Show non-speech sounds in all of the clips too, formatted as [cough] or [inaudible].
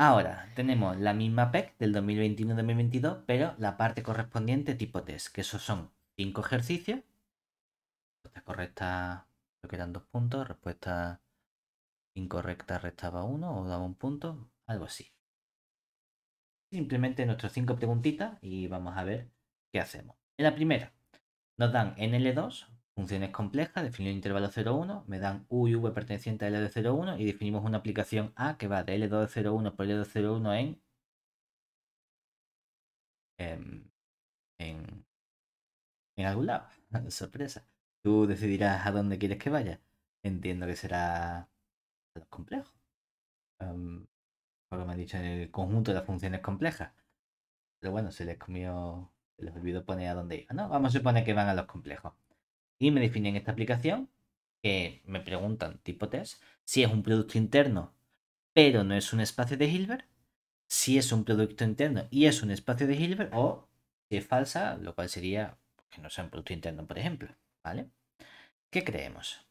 Ahora tenemos la misma PEC del 2021-2022, pero la parte correspondiente tipo test, que esos son cinco ejercicios. Respuesta correcta, creo que eran dos puntos. Respuesta incorrecta restaba uno o daba un punto, algo así. Simplemente nuestras cinco preguntitas y vamos a ver qué hacemos. En la primera, nos dan NL2 Funciones complejas, definir un intervalo 0,1, me dan u y v perteneciente a L de 0,1 y definimos una aplicación A que va de L2 de 0,1 por l de 0,1 em, en, en, algún lado. [laughs] Sorpresa. Tú decidirás a dónde quieres que vaya. Entiendo que será a los complejos. porque em, me han dicho en el conjunto de las funciones complejas. Pero bueno, se les comió, se les olvidó poner a dónde iba. No, vamos a suponer que van a los complejos y me definen esta aplicación que me preguntan tipo test si es un producto interno pero no es un espacio de Hilbert, si es un producto interno y es un espacio de Hilbert o si es falsa, lo cual sería que no sea un producto interno, por ejemplo, ¿vale? ¿Qué creemos?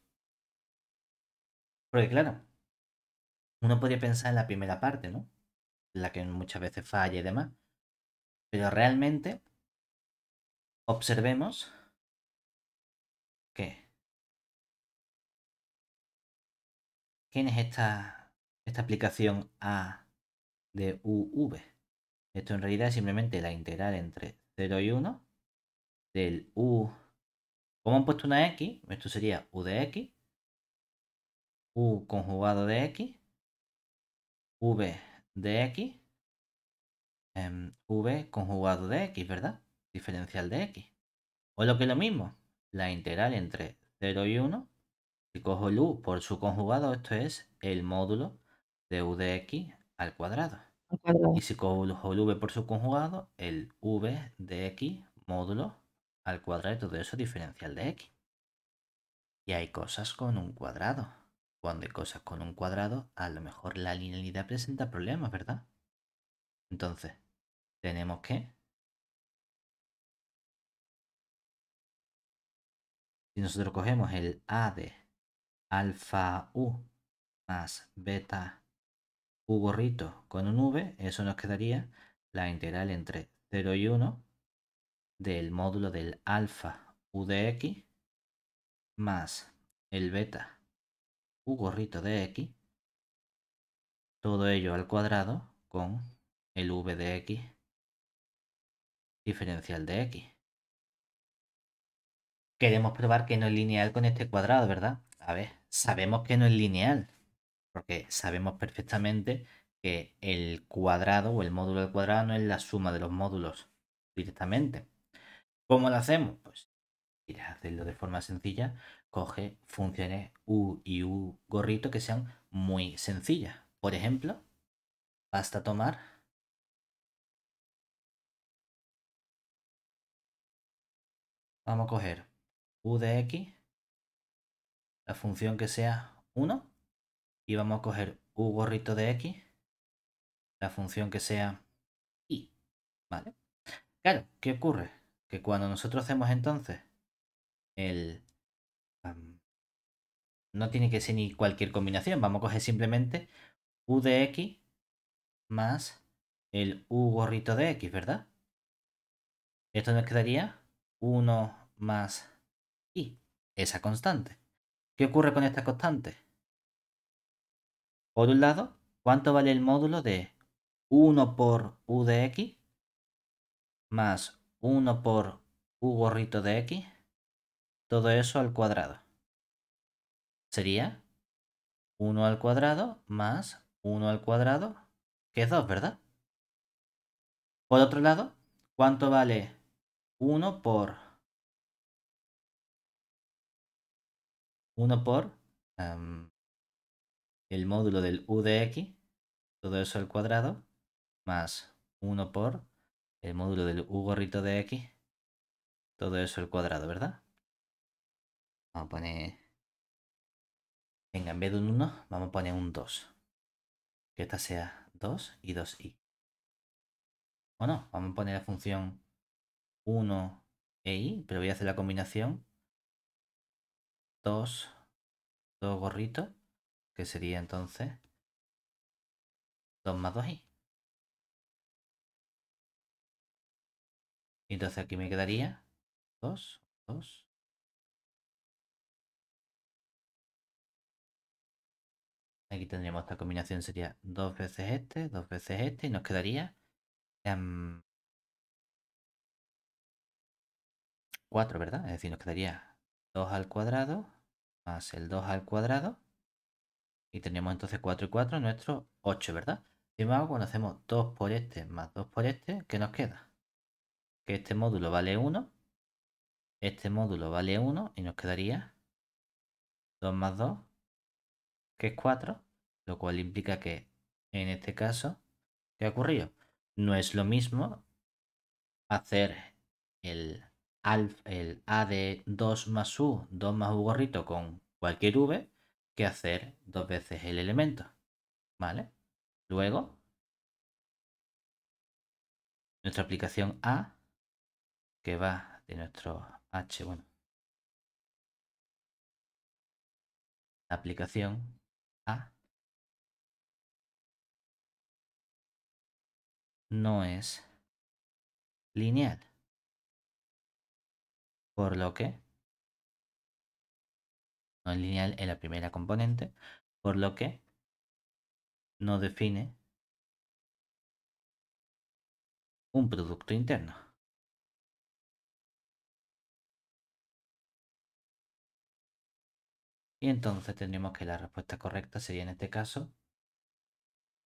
Porque claro, uno podría pensar en la primera parte, ¿no? La que muchas veces falla y demás. Pero realmente observemos ¿Quién es esta, aplicación A de UV? Esto en realidad es simplemente la integral entre 0 y 1 del U. Como han puesto una X, esto sería U de X, U conjugado de X, V de X, em, V conjugado de X, ¿verdad? Diferencial de X. O lo que es lo mismo, la integral entre 0 y 1 si cojo el u por su conjugado, esto es el módulo de u de x al cuadrado. Y si cojo el v por su conjugado, el v de x módulo al cuadrado todo eso diferencial de x. Y hay cosas con un cuadrado. Cuando hay cosas con un cuadrado, a lo mejor la linealidad presenta problemas, ¿verdad? Entonces, tenemos que... Si nosotros cogemos el a de alfa u más beta u gorrito con un v, eso nos quedaría la integral entre 0 y 1 del módulo del alfa u de x más el beta u gorrito de x, todo ello al cuadrado con el v de x diferencial de x. Queremos probar que no es lineal con este cuadrado, ¿verdad? A ver sabemos que no es lineal, porque sabemos perfectamente que el cuadrado o el módulo del cuadrado no es la suma de los módulos directamente. ¿Cómo lo hacemos? Pues si quieres hacerlo de forma sencilla, coge funciones u y u gorrito que sean muy sencillas. Por ejemplo, basta tomar vamos a coger u de x la función que sea 1 y vamos a coger u gorrito de x, la función que sea y, ¿vale? Claro, ¿qué ocurre? Que cuando nosotros hacemos entonces el... no tiene que ser ni cualquier combinación, vamos a coger simplemente u de x más el u gorrito de x, ¿verdad? Esto nos quedaría 1 más y, esa constante. ¿Qué ocurre con esta constante? Por un lado, ¿cuánto vale el módulo de 1 por u de x más 1 por u gorrito de x? Todo eso al cuadrado. Sería 1 al cuadrado más 1 al cuadrado, que es 2, ¿verdad? Por otro lado, ¿cuánto vale 1 por 1 por el módulo del u de x, todo eso al cuadrado, más 1 por el módulo del u gorrito de x, todo eso al cuadrado, ¿verdad? Vamos a poner... Venga, en vez de un 1, vamos a poner un 2. Que esta sea 2 y 2i. Bueno, vamos a poner la función 1 e i, pero voy a hacer la combinación 2, 2 gorritos, que sería entonces 2 más 2i. Y entonces aquí me quedaría 2, 2. Aquí tendríamos esta combinación, sería dos veces este, dos veces este, y nos quedaría 4, em, ¿verdad? Es decir, nos quedaría 2 al cuadrado más el 2 al cuadrado. Y tenemos entonces 4 y 4, nuestro 8, ¿verdad? Sin embargo, cuando hacemos 2 por este más 2 por este, ¿qué nos queda? Que este módulo vale 1, este módulo vale 1 y nos quedaría 2 más 2, que es 4, lo cual implica que en este caso, ¿qué ha ocurrido? No es lo mismo hacer el el A de 2 más U, 2 más U gorrito con cualquier V, que hacer dos veces el elemento. ¿Vale? Luego, nuestra aplicación A, que va de nuestro H, bueno, la aplicación A no es lineal por lo que no es lineal en la primera componente, por lo que no define un producto interno. Y entonces tendríamos que la respuesta correcta sería en este caso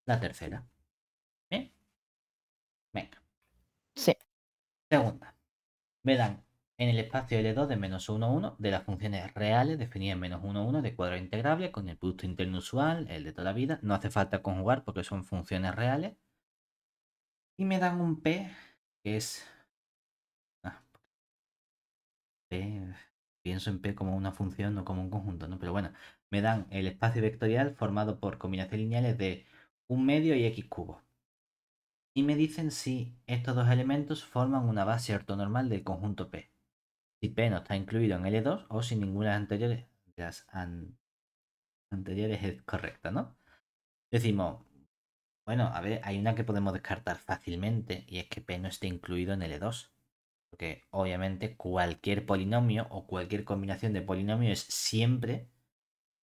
la tercera. ¿Bien? Venga. Sí. Segunda. Me dan en el espacio L2 de menos 1, 1 de las funciones reales definidas en menos 1, 1 de cuadro integrable con el producto interno usual, el de toda la vida. No hace falta conjugar porque son funciones reales. Y me dan un P que es... Ah, pienso en P como una función, no como un conjunto, ¿no? Pero bueno, me dan el espacio vectorial formado por combinaciones lineales de un medio y x cubo. Y me dicen si estos dos elementos forman una base ortonormal del conjunto P si P no está incluido en L2 o si ninguna de las anteriores, las anteriores es correcta, ¿no? Decimos, bueno, a ver, hay una que podemos descartar fácilmente y es que P no esté incluido en L2. Porque obviamente cualquier polinomio o cualquier combinación de polinomios es siempre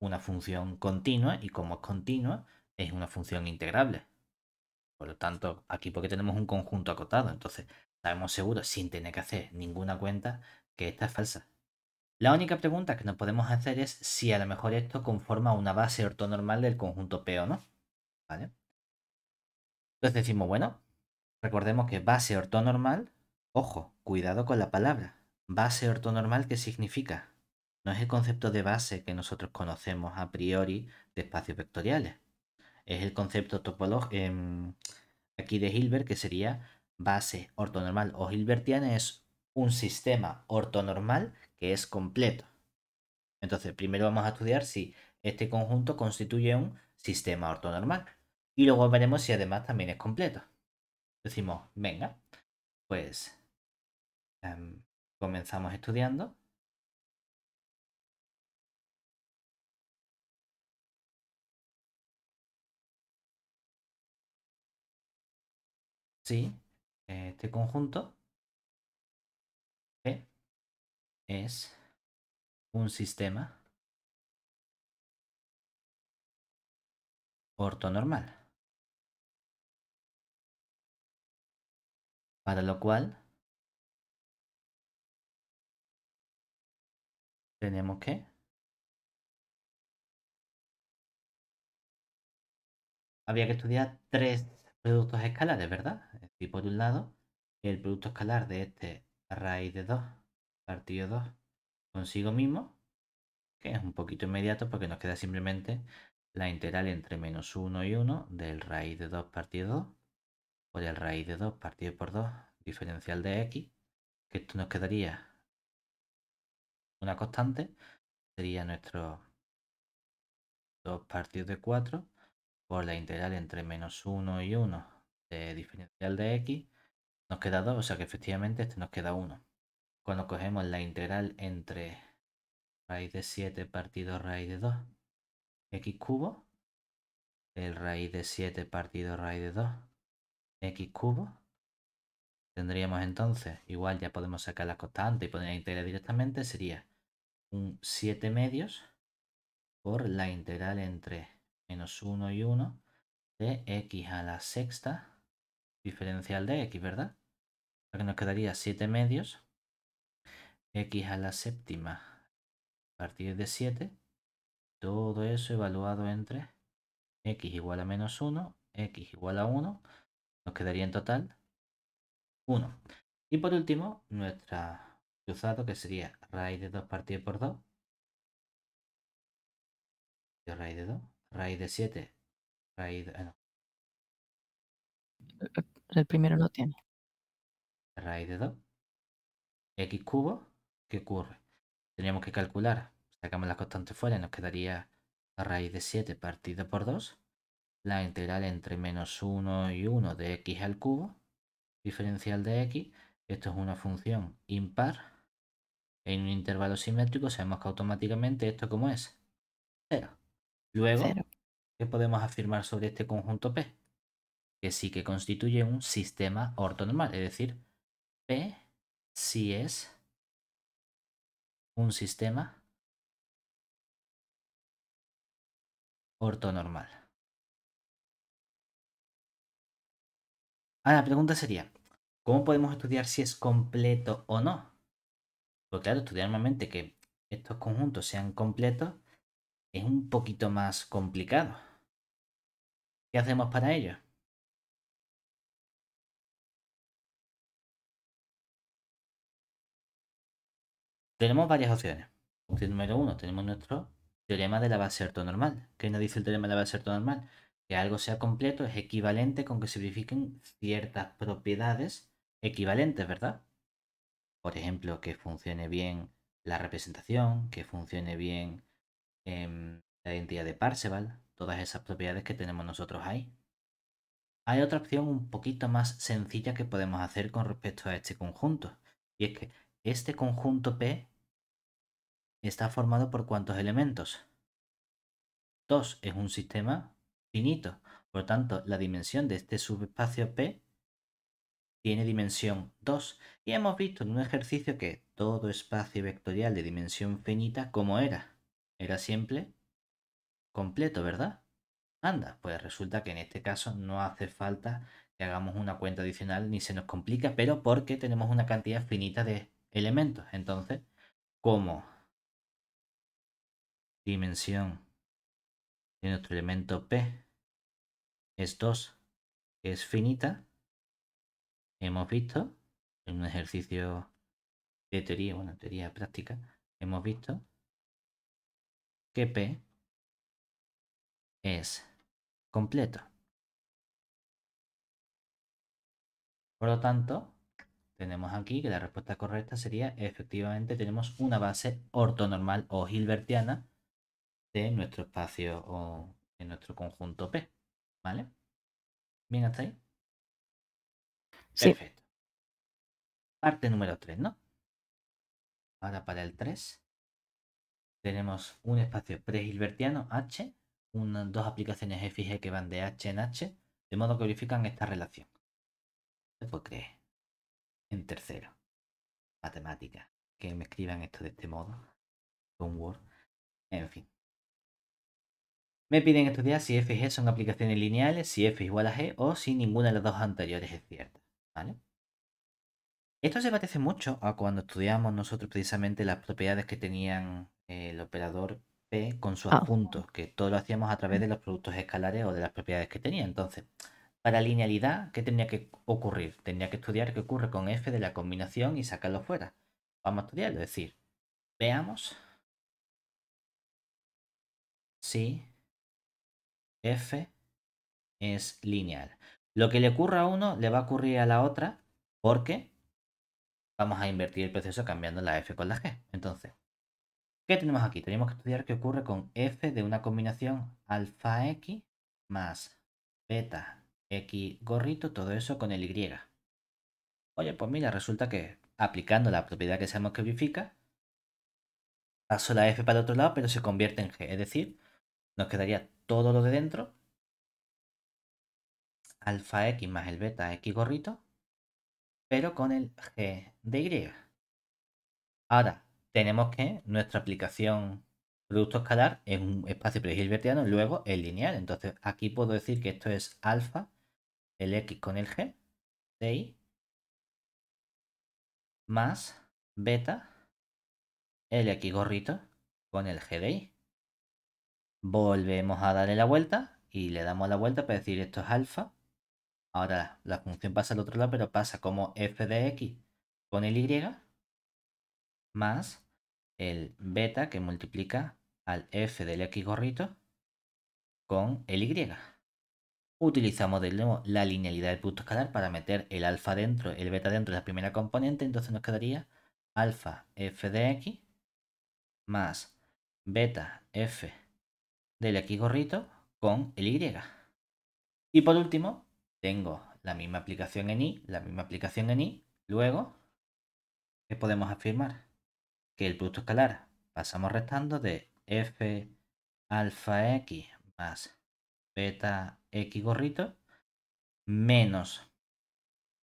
una función continua y como es continua es una función integrable. Por lo tanto, aquí porque tenemos un conjunto acotado, entonces sabemos seguro sin tener que hacer ninguna cuenta que esta es falsa. La única pregunta que nos podemos hacer es si a lo mejor esto conforma una base ortonormal del conjunto P o no. ¿Vale? Entonces decimos, bueno, recordemos que base ortonormal, ojo, cuidado con la palabra. Base ortonormal, ¿qué significa? No es el concepto de base que nosotros conocemos a priori de espacios vectoriales. Es el concepto topológico em, aquí de Hilbert, que sería base ortonormal o hilbertiana, es un sistema ortonormal que es completo. Entonces, primero vamos a estudiar si este conjunto constituye un sistema ortonormal. Y luego veremos si además también es completo. Decimos, venga, pues em, comenzamos estudiando. Sí, este conjunto es un sistema ortonormal. Para lo cual tenemos que había que estudiar tres productos escalares, ¿verdad? Y por un lado, el producto escalar de este raíz de 2 partido 2 consigo mismo, que es un poquito inmediato porque nos queda simplemente la integral entre menos 1 y 1 del raíz de 2 partido 2 por el raíz de 2 partido por 2 diferencial de x, que esto nos quedaría una constante, sería nuestro 2 partido de 4 por la integral entre menos 1 y 1 de diferencial de x, nos queda 2, o sea que efectivamente este nos queda 1 cuando cogemos la integral entre raíz de 7 partido raíz de 2, x cubo, el raíz de 7 partido raíz de 2, x cubo, tendríamos entonces, igual ya podemos sacar la constante y poner la integral directamente, sería un 7 medios por la integral entre menos 1 y 1 de x a la sexta diferencial de x, ¿verdad? Lo que nos quedaría 7 medios x a la séptima a partir de 7. Todo eso evaluado entre x igual a menos 1, x igual a 1. Nos quedaría en total 1. Y por último, nuestra cruzado que sería raíz de 2 partido por 2. Raíz de 2. Raíz de 7. Raíz de... Ah, el primero no tiene. Raíz de 2. X cubo ¿qué ocurre? Tenemos que calcular, sacamos la constante fuera y nos quedaría la raíz de 7 partido por 2, la integral entre menos 1 y 1 de x al cubo, diferencial de x, esto es una función impar, en un intervalo simétrico sabemos que automáticamente esto cómo es, 0. Luego, ¿qué podemos afirmar sobre este conjunto P? Que sí que constituye un sistema ortonormal, es decir, P si es un sistema ortonormal. Ahora, la pregunta sería, ¿cómo podemos estudiar si es completo o no? Porque claro, estudiar normalmente que estos conjuntos sean completos es un poquito más complicado. ¿Qué hacemos para ello? Tenemos varias opciones. Opción número uno, tenemos nuestro teorema de la base normal. ¿Qué nos dice el teorema de la base normal? Que algo sea completo es equivalente con que se verifiquen ciertas propiedades equivalentes, ¿verdad? Por ejemplo, que funcione bien la representación, que funcione bien em, la identidad de Parseval, todas esas propiedades que tenemos nosotros ahí. Hay otra opción un poquito más sencilla que podemos hacer con respecto a este conjunto, y es que este conjunto P está formado por cuántos elementos? 2 es un sistema finito. Por lo tanto, la dimensión de este subespacio P tiene dimensión 2. Y hemos visto en un ejercicio que todo espacio vectorial de dimensión finita, ¿cómo era? Era siempre completo, ¿verdad? Anda, pues resulta que en este caso no hace falta que hagamos una cuenta adicional ni se nos complica, pero porque tenemos una cantidad finita de elementos. Entonces, como dimensión de nuestro elemento P es 2, es finita, hemos visto en un ejercicio de teoría, bueno, teoría práctica, hemos visto que P es completo. Por lo tanto, tenemos aquí que la respuesta correcta sería, efectivamente, tenemos una base ortonormal o hilbertiana de nuestro espacio o de nuestro conjunto P. ¿Vale? ¿Bien hasta ahí? Sí. Perfecto. Parte número 3, ¿no? Ahora para el 3 tenemos un espacio pre-hilbertiano H, una, dos aplicaciones F que van de H en H, de modo que verifican esta relación. después puede en tercero. matemática, Que me escriban esto de este modo. Con Word. En fin. Me piden estudiar si f y g son aplicaciones lineales, si f es igual a g o si ninguna de las dos anteriores es cierta. ¿Vale? Esto se parece mucho a cuando estudiamos nosotros precisamente las propiedades que tenían eh, el operador P con sus puntos, ah. que todo lo hacíamos a través mm. de los productos escalares o de las propiedades que tenía. Entonces, para linealidad, ¿qué tenía que ocurrir? Tenía que estudiar qué ocurre con f de la combinación y sacarlo fuera. Vamos a estudiarlo, es decir, veamos si f es lineal. Lo que le ocurra a uno le va a ocurrir a la otra porque vamos a invertir el proceso cambiando la f con la g. Entonces, ¿qué tenemos aquí? Tenemos que estudiar qué ocurre con f de una combinación alfa x más beta X, gorrito, todo eso con el Y. Oye, pues mira, resulta que aplicando la propiedad que sabemos que verifica, paso la F para el otro lado, pero se convierte en G. Es decir, nos quedaría todo lo de dentro. Alfa X más el beta X gorrito, pero con el G de Y. Ahora, tenemos que nuestra aplicación producto escalar en un espacio prehilbertiano luego es lineal. Entonces, aquí puedo decir que esto es alfa el X con el G de más beta el X gorrito con el G de I. Volvemos a darle la vuelta y le damos la vuelta para decir esto es alfa. Ahora la función pasa al otro lado, pero pasa como f de x con el y más el beta que multiplica al f del x gorrito con el y utilizamos de nuevo la linealidad del producto escalar para meter el alfa dentro, el beta dentro de la primera componente, entonces nos quedaría alfa f de x más beta f del x gorrito con el y. Y por último, tengo la misma aplicación en y, la misma aplicación en y, luego, ¿qué podemos afirmar? Que el producto escalar pasamos restando de f alfa x más beta X gorrito menos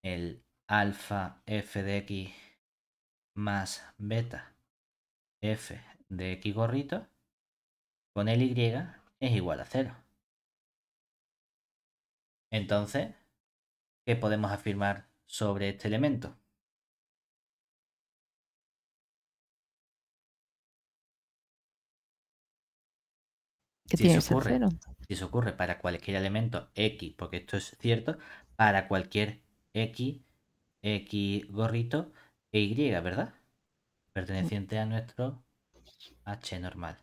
el alfa F de X más beta F de X gorrito con el Y es igual a cero. Entonces, ¿qué podemos afirmar sobre este elemento? ¿Qué tiene cero? Si eso ocurre para cualquier elemento X, porque esto es cierto, para cualquier X, X gorrito e Y, ¿verdad? Perteneciente a nuestro H normal.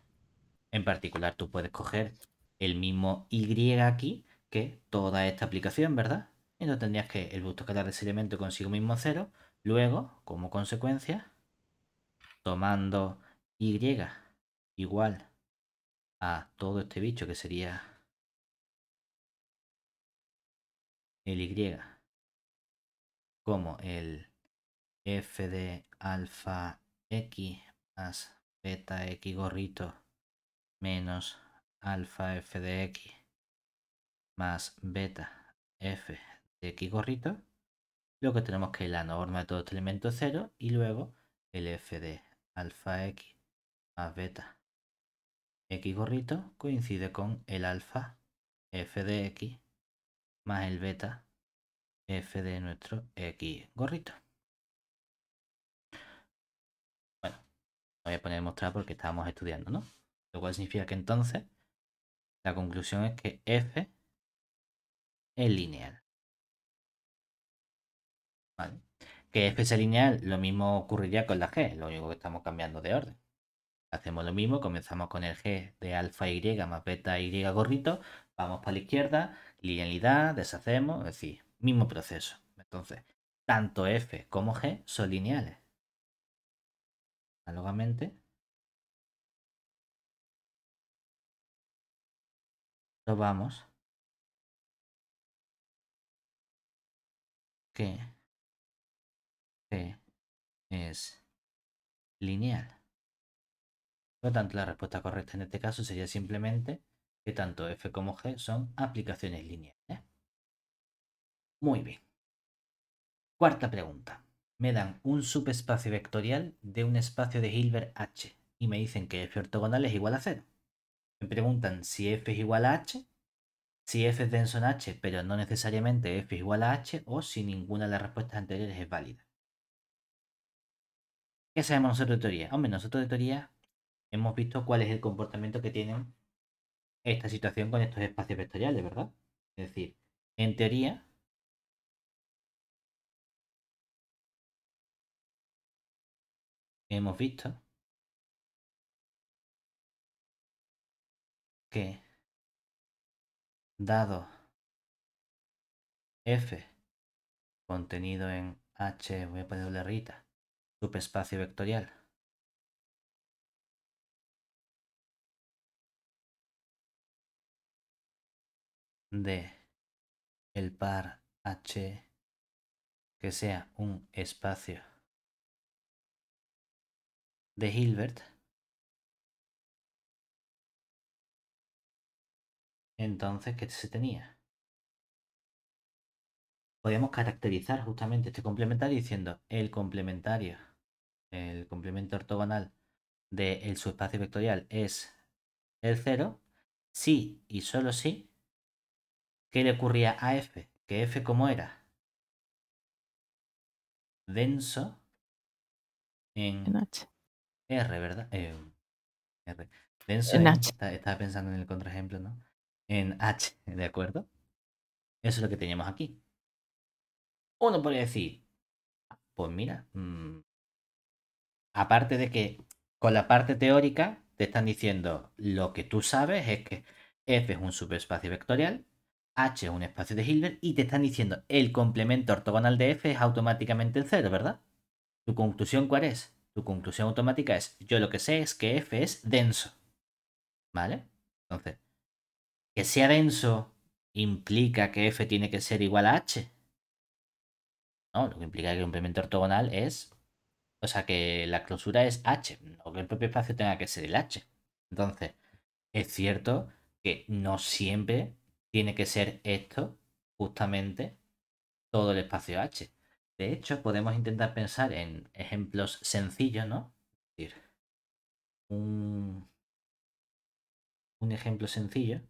En particular, tú puedes coger el mismo Y aquí que toda esta aplicación, ¿verdad? Y no tendrías que el busto de ese elemento consigo mismo cero, luego, como consecuencia, tomando Y igual a todo este bicho que sería el Y, como el f de alfa x más beta x gorrito menos alfa f de x más beta f de x gorrito, lo que tenemos que es la norma de todo este elemento cero y luego el f de alfa x más beta x gorrito coincide con el alfa f de x más el beta f de nuestro x gorrito. Bueno, voy a poner mostrar porque estábamos estudiando, ¿no? Lo cual significa que entonces la conclusión es que f es lineal. ¿Vale? Que f sea lineal, lo mismo ocurriría con la g, lo único que estamos cambiando de orden. Hacemos lo mismo, comenzamos con el g de alfa y más beta y gorrito, vamos para la izquierda, Linealidad, deshacemos, es decir, mismo proceso. Entonces, tanto f como g son lineales. Análogamente, lo vamos que g es lineal. Por lo tanto, la respuesta correcta en este caso sería simplemente que tanto f como g son aplicaciones lineales. ¿eh? Muy bien. Cuarta pregunta. Me dan un subespacio vectorial de un espacio de Hilbert H y me dicen que f ortogonal es igual a 0. Me preguntan si f es igual a h, si f es denso en h, pero no necesariamente f es igual a h, o si ninguna de las respuestas anteriores es válida. ¿Qué sabemos nosotros de teoría? Hombre, nosotros de teoría hemos visto cuál es el comportamiento que tienen esta situación con estos espacios vectoriales, ¿verdad? Es decir, en teoría, hemos visto que dado f contenido en h, voy a ponerle rita, subespacio vectorial, de el par H que sea un espacio de Hilbert entonces ¿qué se tenía? Podríamos caracterizar justamente este complementario diciendo el complementario el complemento ortogonal del de el subespacio vectorial es el cero si y solo si ¿Qué le ocurría a F? ¿Que F cómo era? Denso en, en H. R, ¿verdad? Em, R. Denso en, H. estaba pensando en el contraejemplo, ¿no? En H, [laughs] ¿de acuerdo? Eso es lo que teníamos aquí. Uno podría decir, pues mira, mm, aparte de que con la parte teórica te están diciendo lo que tú sabes es que F es un subespacio vectorial h es un espacio de Hilbert y te están diciendo el complemento ortogonal de f es automáticamente el cero, ¿verdad? ¿Tu conclusión cuál es? Tu conclusión automática es yo lo que sé es que f es denso. ¿Vale? Entonces, que sea denso implica que f tiene que ser igual a h. No, lo que implica que el complemento ortogonal es. O sea, que la clausura es h, O que el propio espacio tenga que ser el h. Entonces, es cierto que no siempre tiene que ser esto, justamente, todo el espacio H. De hecho, podemos intentar pensar en ejemplos sencillos, ¿no? Es decir, un, un ejemplo sencillo.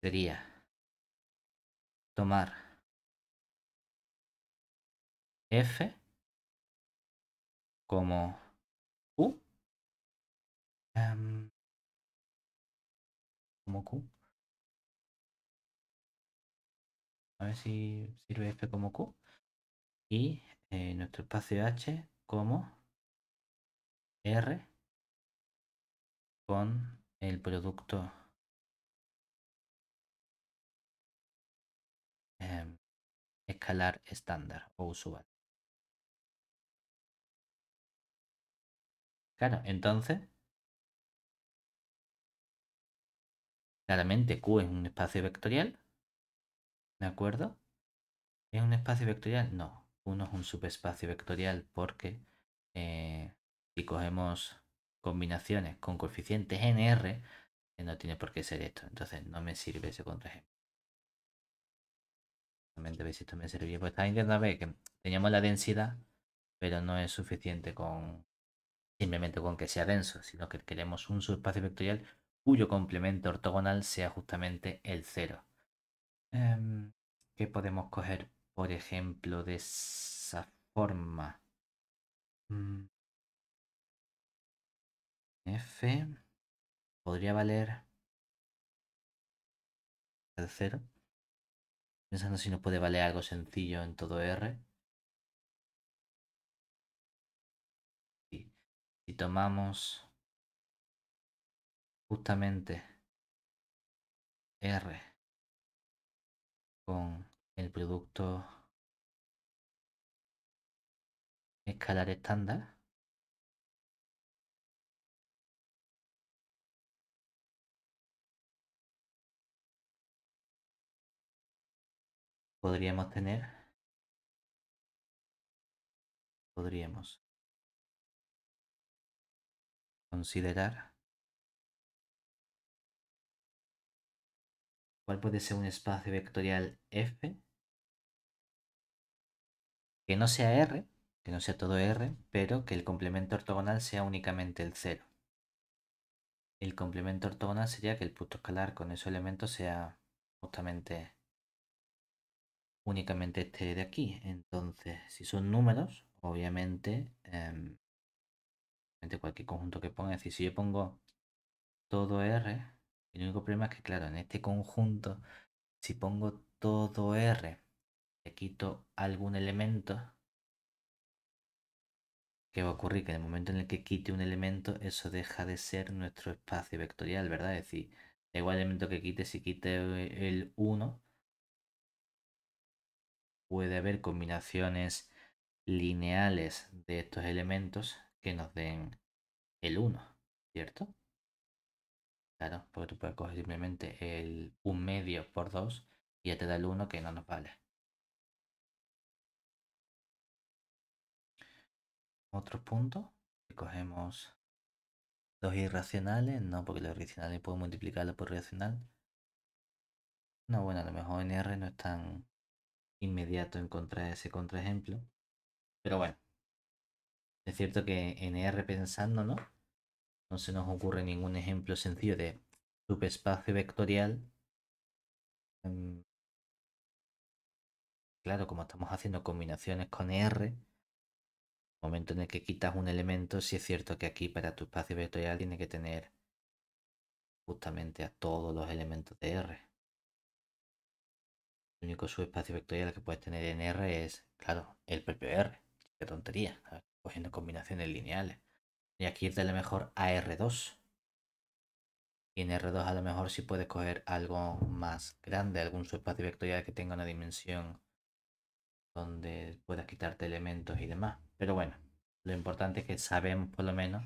Sería tomar F como Em, como Q. A ver si sirve F como Q. Y eh, nuestro espacio H como R con el producto em, escalar estándar o usual. Claro, entonces Claramente Q es un espacio vectorial. ¿De acuerdo? ¿Es un espacio vectorial? No. Q no es un subespacio vectorial porque eh, si cogemos combinaciones con coeficientes en R, eh, no tiene por qué ser esto. Entonces no me sirve ese contraejemplo. Realmente veis si esto me sirve. Pues está intentando que teníamos la densidad, pero no es suficiente con simplemente con que sea denso, sino que queremos un subespacio vectorial cuyo complemento ortogonal sea justamente el cero. Em, ¿Qué podemos coger, por ejemplo, de esa forma? Mm. F podría valer el 0. Pensando si no puede valer algo sencillo en todo R. Si tomamos justamente R con el producto escalar estándar. Podríamos tener, podríamos considerar ¿Cuál puede ser un espacio vectorial F que no sea R, que no sea todo R, pero que el complemento ortogonal sea únicamente el 0. El complemento ortogonal sería que el punto escalar con esos elementos sea justamente únicamente este de aquí. Entonces, si son números, obviamente, em, cualquier conjunto que ponga, es decir, si yo pongo todo R, el único problema es que, claro, en este conjunto, si pongo todo R, le quito algún elemento, ¿qué va a ocurrir? Que en el momento en el que quite un elemento, eso deja de ser nuestro espacio vectorial, ¿verdad? Es decir, da igual elemento que quite, si quite el 1, puede haber combinaciones lineales de estos elementos que nos den el 1, ¿cierto? Claro, porque tú puedes coger simplemente el un medio por 2 y ya te da el 1 que no nos vale. Otro punto, cogemos los irracionales, no, porque los irracionales puedo multiplicarlo por racional. No, bueno, a lo mejor en R no es tan inmediato encontrar ese contraejemplo. Pero bueno, es cierto que en R pensando, ¿no? no se nos ocurre ningún ejemplo sencillo de subespacio vectorial. Em, claro, como estamos haciendo combinaciones con R, momento en el que quitas un elemento, si sí es cierto que aquí para tu espacio vectorial tiene que tener justamente a todos los elementos de R. El único subespacio vectorial que puedes tener en R es, claro, el propio R. Qué tontería, cogiendo combinaciones lineales. Y aquí irte a lo mejor a R2. Y en R2 a lo mejor sí puedes coger algo más grande, algún subespacio vectorial que tenga una dimensión donde puedas quitarte elementos y demás. Pero bueno, lo importante es que sabemos por lo menos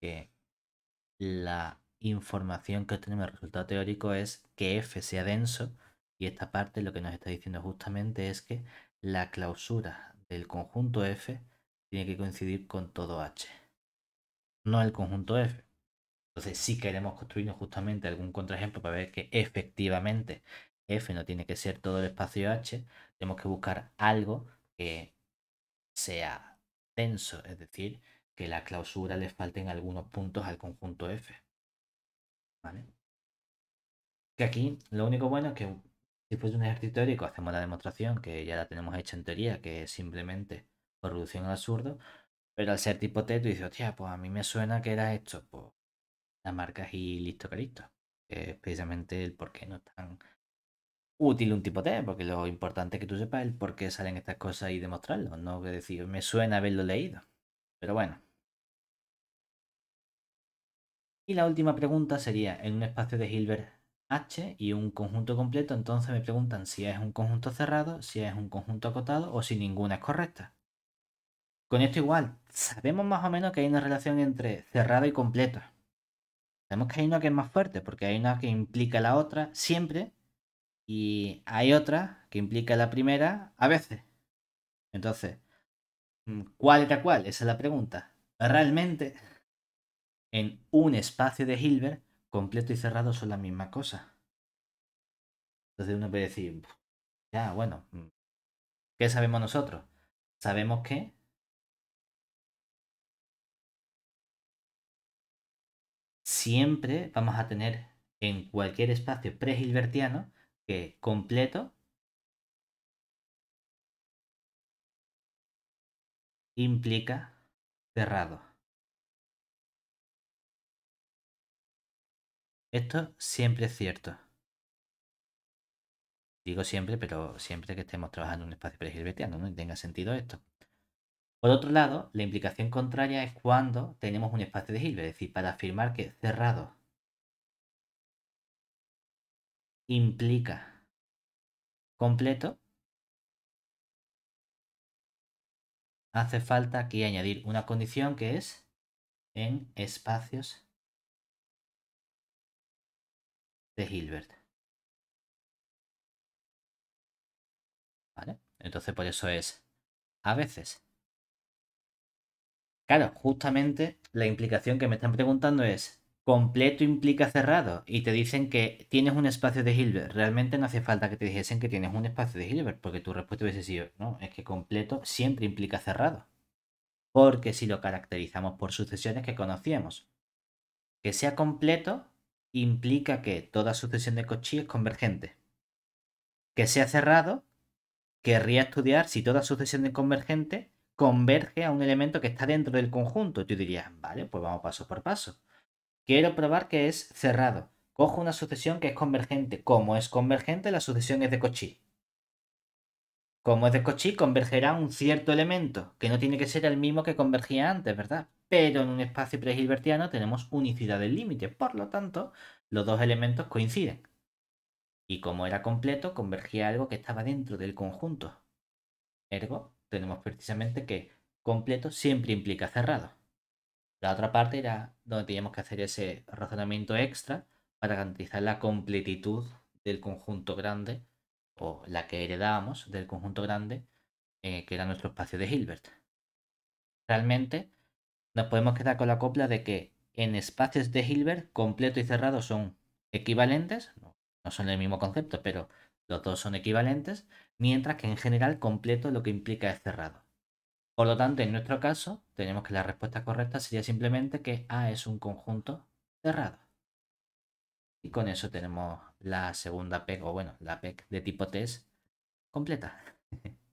que la información que tenemos el resultado teórico es que f sea denso y esta parte lo que nos está diciendo justamente es que la clausura del conjunto f tiene que coincidir con todo h no el conjunto F. Entonces, si queremos construirnos justamente algún contraejemplo para ver que efectivamente F no tiene que ser todo el espacio H, tenemos que buscar algo que sea tenso, es decir, que la clausura le falten algunos puntos al conjunto F. ¿Vale? Que aquí lo único bueno es que después de un ejercicio teórico hacemos la demostración, que ya la tenemos hecha en teoría, que es simplemente por reducción al absurdo, pero al ser tipo T, tú dices, hostia, pues a mí me suena que era esto. Pues las marcas y listo que listo. es precisamente el por qué no es tan útil un tipo T, porque lo importante es que tú sepas el por qué salen estas cosas y demostrarlo, no que decir, me suena haberlo leído. Pero bueno. Y la última pregunta sería, en un espacio de Hilbert H y un conjunto completo, entonces me preguntan si es un conjunto cerrado, si es un conjunto acotado o si ninguna es correcta. Con esto igual, sabemos más o menos que hay una relación entre cerrada y completa. Sabemos que hay una que es más fuerte, porque hay una que implica la otra siempre, y hay otra que implica la primera a veces. Entonces, mm, ¿cuál era cuál? Esa es la pregunta. Realmente, en un espacio de Hilbert, completo y cerrado son la misma cosa. Entonces uno puede decir, ya, bueno, mm, ¿qué sabemos nosotros? Sabemos que siempre vamos a tener en cualquier espacio pre-hilbertiano que completo implica cerrado. Esto siempre es cierto. Digo siempre, pero siempre que estemos trabajando en un espacio pre ¿no? tenga sentido esto. Por otro lado, la implicación contraria es cuando tenemos un espacio de Hilbert, es decir, para afirmar que cerrado implica completo, hace falta aquí añadir una condición que es en espacios de Hilbert. ¿Vale? Entonces por eso es a veces Claro, justamente la implicación que me están preguntando es, completo implica cerrado y te dicen que tienes un espacio de Hilbert. Realmente no hace falta que te dijesen que tienes un espacio de Hilbert, porque tu respuesta hubiese sido, no, es que completo siempre implica cerrado. Porque si lo caracterizamos por sucesiones que conocíamos, que sea completo implica que toda sucesión de Cauchy es convergente. Que sea cerrado querría estudiar si toda sucesión es convergente converge a un elemento que está dentro del conjunto. Yo dirías, vale, pues vamos paso por paso. Quiero probar que es cerrado. Cojo una sucesión que es convergente. Como es convergente, la sucesión es de Cauchy. Como es de Cauchy, convergerá un cierto elemento, que no tiene que ser el mismo que convergía antes, ¿verdad? Pero en un espacio prehilbertiano tenemos unicidad del límite, por lo tanto, los dos elementos coinciden. Y como era completo, convergía algo que estaba dentro del conjunto. Ergo, tenemos precisamente que completo siempre implica cerrado. La otra parte era donde teníamos que hacer ese razonamiento extra para garantizar la completitud del conjunto grande o la que heredábamos del conjunto grande eh, que era nuestro espacio de Hilbert. Realmente nos podemos quedar con la copla de que en espacios de Hilbert completo y cerrado son equivalentes, no, no son el mismo concepto, pero los dos son equivalentes mientras que en general completo lo que implica es cerrado. Por lo tanto, en nuestro caso, tenemos que la respuesta correcta sería simplemente que A es un conjunto cerrado. Y con eso tenemos la segunda PEC, o bueno, la PEC de tipo test completa. [laughs]